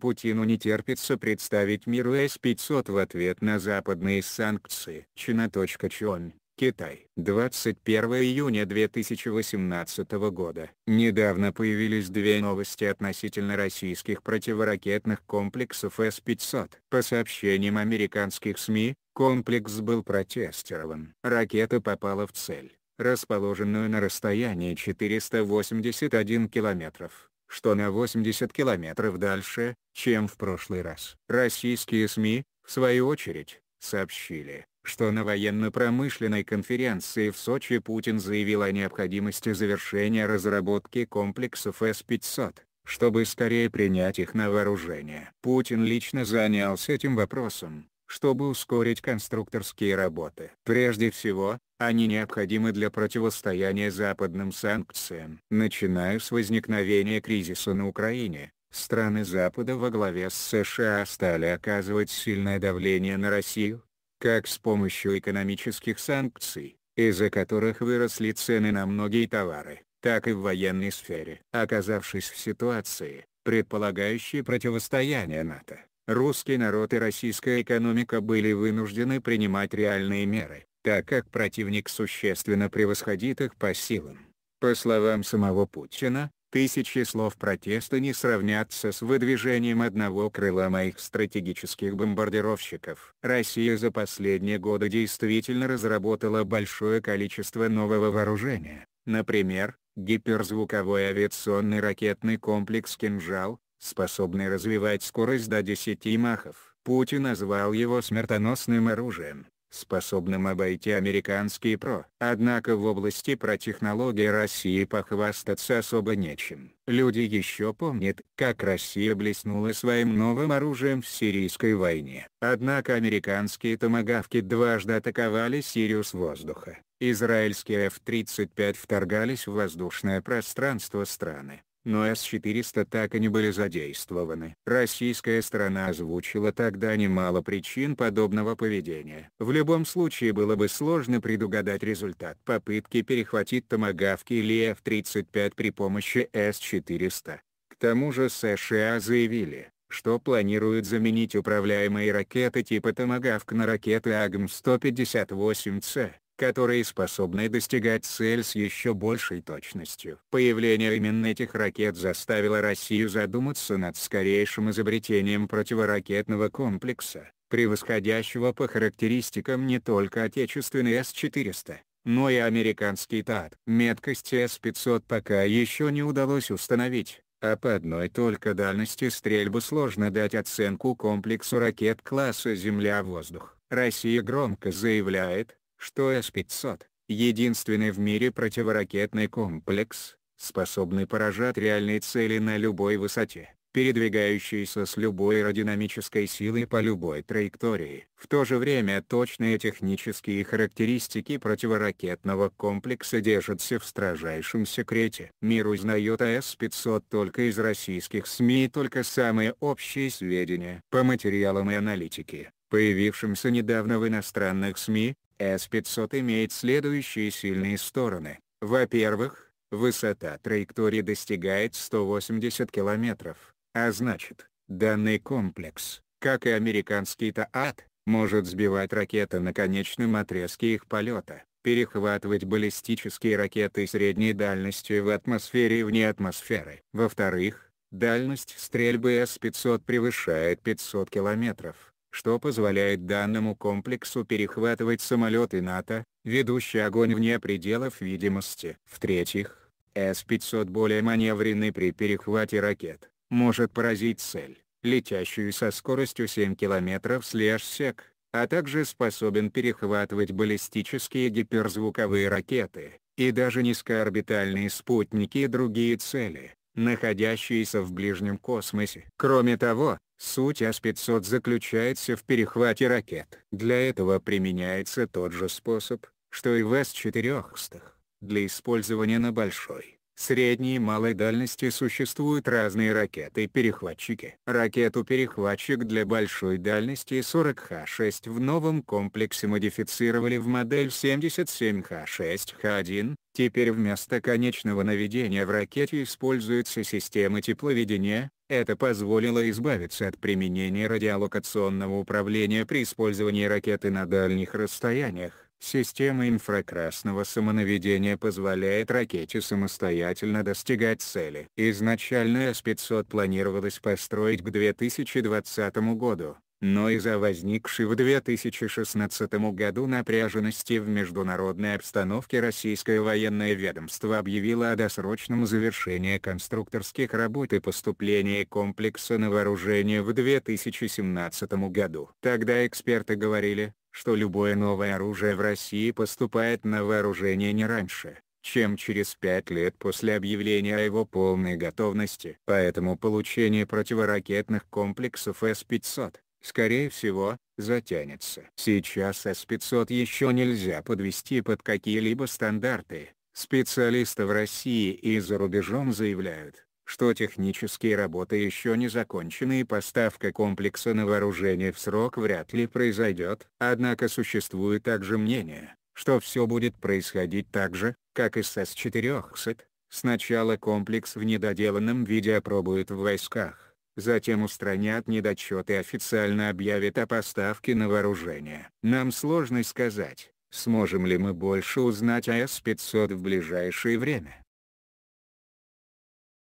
Путину не терпится представить миру С-500 в ответ на западные санкции. Чина.Чон, Китай. 21 июня 2018 года. Недавно появились две новости относительно российских противоракетных комплексов С-500. По сообщениям американских СМИ, комплекс был протестирован. Ракета попала в цель расположенную на расстоянии 481 километров что на 80 километров дальше, чем в прошлый раз. Российские СМИ, в свою очередь, сообщили, что на военно-промышленной конференции в Сочи Путин заявил о необходимости завершения разработки комплексов С-500, чтобы скорее принять их на вооружение. Путин лично занялся этим вопросом, чтобы ускорить конструкторские работы. Прежде всего, они необходимы для противостояния западным санкциям. Начиная с возникновения кризиса на Украине, страны Запада во главе с США стали оказывать сильное давление на Россию, как с помощью экономических санкций, из-за которых выросли цены на многие товары, так и в военной сфере. Оказавшись в ситуации, предполагающей противостояние НАТО, русский народ и российская экономика были вынуждены принимать реальные меры, так как противник существенно превосходит их по силам. По словам самого Путина, тысячи слов протеста не сравнятся с выдвижением одного крыла моих стратегических бомбардировщиков. Россия за последние годы действительно разработала большое количество нового вооружения, например, гиперзвуковой авиационный ракетный комплекс «Кинжал», способный развивать скорость до 10 махов. Путин назвал его смертоносным оружием, способным обойти американские ПРО. Однако в области протехнологии России похвастаться особо нечем. Люди еще помнят, как Россия блеснула своим новым оружием в сирийской войне. Однако американские томагавки дважды атаковали Сирию с воздуха. Израильские F-35 вторгались в воздушное пространство страны но С-400 так и не были задействованы. Российская сторона озвучила тогда немало причин подобного поведения. В любом случае было бы сложно предугадать результат попытки перехватить томагавки или F-35 при помощи С-400. К тому же США заявили, что планируют заменить управляемые ракеты типа «Томагавк» на ракеты АГМ-158С которые способны достигать цель с еще большей точностью. Появление именно этих ракет заставило Россию задуматься над скорейшим изобретением противоракетного комплекса, превосходящего по характеристикам не только отечественный С-400, но и американский ТАТ. Меткость С-500 пока еще не удалось установить, а по одной только дальности стрельбы сложно дать оценку комплексу ракет класса «Земля-воздух». Россия громко заявляет, что С-500 — единственный в мире противоракетный комплекс, способный поражать реальные цели на любой высоте, передвигающийся с любой аэродинамической силой по любой траектории. В то же время точные технические характеристики противоракетного комплекса держатся в строжайшем секрете. Мир узнает с 500 только из российских СМИ и только самые общие сведения по материалам и аналитике. Появившимся недавно в иностранных СМИ, S500 имеет следующие сильные стороны. Во-первых, высота траектории достигает 180 км, а значит, данный комплекс, как и американский ТААТ, может сбивать ракеты на конечном отрезке их полета, перехватывать баллистические ракеты средней дальностью в атмосфере и вне атмосферы. Во-вторых, дальность стрельбы С-500 превышает 500 километров, что позволяет данному комплексу перехватывать самолеты НАТО, ведущие огонь вне пределов видимости. В-третьих, С-500 более маневренный при перехвате ракет, может поразить цель, летящую со скоростью 7 км сек, а также способен перехватывать баллистические гиперзвуковые ракеты, и даже низкоорбитальные спутники и другие цели, находящиеся в ближнем космосе. Кроме того, Суть С-500 заключается в перехвате ракет. Для этого применяется тот же способ, что и в С-400. Для использования на большой, средней и малой дальности существуют разные ракеты-перехватчики. Ракету-перехватчик для большой дальности 40Х6 в новом комплексе модифицировали в модель 77Х6Х1. Теперь вместо конечного наведения в ракете используются системы тепловедения, это позволило избавиться от применения радиолокационного управления при использовании ракеты на дальних расстояниях. Система инфракрасного самонаведения позволяет ракете самостоятельно достигать цели. Изначально С-500 планировалось построить к 2020 году, но из-за возникшей в 2016 году напряженности в международной обстановке российское военное ведомство объявило о досрочном завершении конструкторских работ и поступлении комплекса на вооружение в 2017 году. Тогда эксперты говорили, что любое новое оружие в России поступает на вооружение не раньше, чем через пять лет после объявления о его полной готовности. Поэтому получение противоракетных комплексов С-500, скорее всего, затянется. Сейчас С-500 еще нельзя подвести под какие-либо стандарты. Специалисты в России и за рубежом заявляют, что технические работы еще не закончены и поставка комплекса на вооружение в срок вряд ли произойдет. Однако существует также мнение, что все будет происходить так же, как и с С-400. Сначала комплекс в недоделанном виде опробуют в войсках затем устранят недочеты и официально объявят о поставке на вооружение. Нам сложно сказать, сможем ли мы больше узнать о С-500 в ближайшее время.